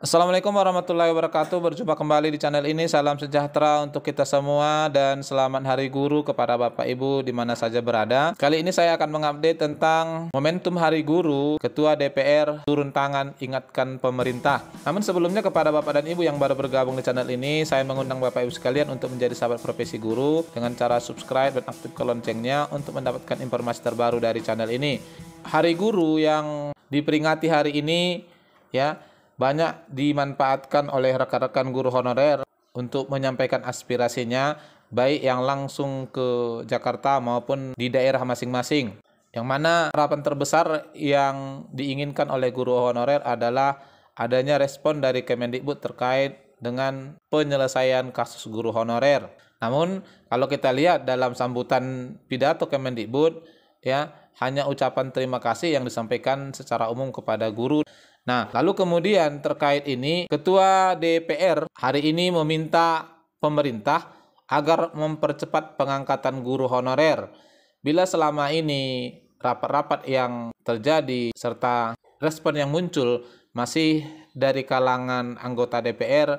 Assalamualaikum warahmatullahi wabarakatuh. Berjumpa kembali di channel ini. Salam sejahtera untuk kita semua dan selamat Hari Guru kepada Bapak Ibu di mana saja berada. Kali ini saya akan mengupdate tentang momentum Hari Guru, Ketua DPR turun tangan ingatkan pemerintah. Namun sebelumnya kepada Bapak dan Ibu yang baru bergabung di channel ini, saya mengundang Bapak Ibu sekalian untuk menjadi sahabat profesi guru dengan cara subscribe dan aktifkan loncengnya untuk mendapatkan informasi terbaru dari channel ini. Hari Guru yang diperingati hari ini ya banyak dimanfaatkan oleh rekan-rekan guru honorer untuk menyampaikan aspirasinya baik yang langsung ke Jakarta maupun di daerah masing-masing. Yang mana harapan terbesar yang diinginkan oleh guru honorer adalah adanya respon dari Kemendikbud terkait dengan penyelesaian kasus guru honorer. Namun kalau kita lihat dalam sambutan pidato Kemendikbud ya hanya ucapan terima kasih yang disampaikan secara umum kepada guru Nah, lalu kemudian terkait ini, Ketua DPR hari ini meminta pemerintah agar mempercepat pengangkatan guru honorer. Bila selama ini rapat-rapat yang terjadi serta respon yang muncul masih dari kalangan anggota DPR,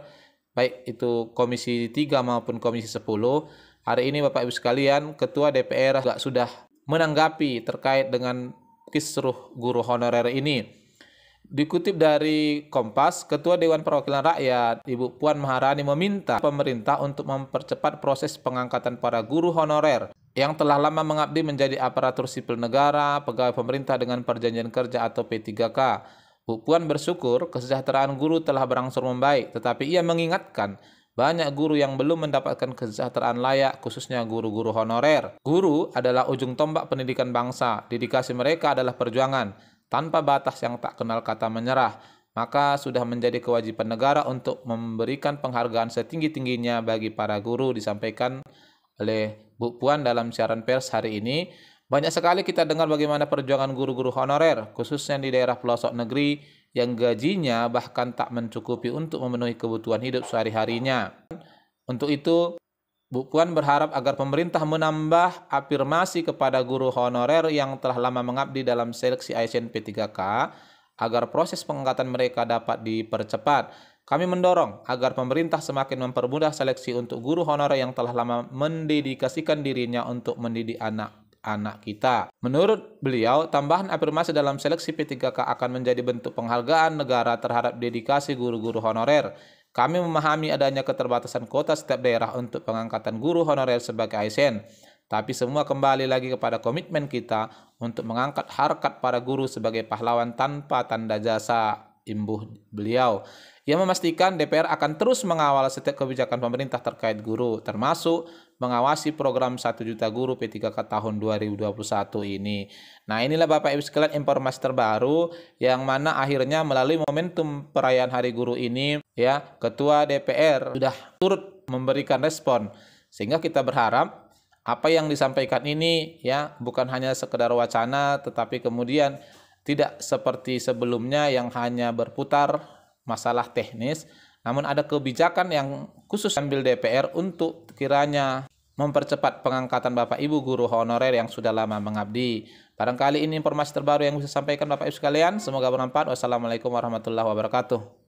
baik itu Komisi 3 maupun Komisi 10, hari ini Bapak Ibu sekalian, Ketua DPR juga sudah menanggapi terkait dengan kisruh guru honorer ini. Dikutip dari Kompas, Ketua Dewan Perwakilan Rakyat, Ibu Puan Maharani meminta pemerintah untuk mempercepat proses pengangkatan para guru honorer yang telah lama mengabdi menjadi aparatur sipil negara, pegawai pemerintah dengan perjanjian kerja atau P3K. Bu Puan bersyukur kesejahteraan guru telah berangsur membaik, tetapi ia mengingatkan banyak guru yang belum mendapatkan kesejahteraan layak, khususnya guru-guru honorer. Guru adalah ujung tombak pendidikan bangsa, dedikasi mereka adalah perjuangan tanpa batas yang tak kenal kata menyerah, maka sudah menjadi kewajiban negara untuk memberikan penghargaan setinggi-tingginya bagi para guru disampaikan oleh Bu Puan dalam siaran pers hari ini. Banyak sekali kita dengar bagaimana perjuangan guru-guru honorer, khususnya di daerah pelosok negeri yang gajinya bahkan tak mencukupi untuk memenuhi kebutuhan hidup sehari-harinya. Untuk itu, Bukuan berharap agar pemerintah menambah afirmasi kepada guru honorer yang telah lama mengabdi dalam seleksi ASN P3K agar proses pengangkatan mereka dapat dipercepat. Kami mendorong agar pemerintah semakin mempermudah seleksi untuk guru honorer yang telah lama mendedikasikan dirinya untuk mendidik anak anak kita. Menurut beliau, tambahan afirmasi dalam seleksi P3K akan menjadi bentuk penghargaan negara terhadap dedikasi guru-guru honorer. Kami memahami adanya keterbatasan kota setiap daerah untuk pengangkatan guru honorer sebagai ASN, tapi semua kembali lagi kepada komitmen kita untuk mengangkat harkat para guru sebagai pahlawan tanpa tanda jasa imbuh beliau. Ia memastikan DPR akan terus mengawal setiap kebijakan pemerintah terkait guru, termasuk mengawasi program 1 juta guru P3K tahun 2021 ini. Nah inilah Bapak Ibu sekalian informasi terbaru yang mana akhirnya melalui momentum perayaan Hari Guru ini ya Ketua DPR sudah turut memberikan respon sehingga kita berharap apa yang disampaikan ini ya bukan hanya sekedar wacana tetapi kemudian tidak seperti sebelumnya yang hanya berputar masalah teknis, namun ada kebijakan yang khusus ambil DPR untuk kiranya mempercepat pengangkatan Bapak Ibu guru honorer yang sudah lama mengabdi. Barangkali ini informasi terbaru yang bisa sampaikan Bapak Ibu sekalian. Semoga bermanfaat. Wassalamualaikum warahmatullahi wabarakatuh.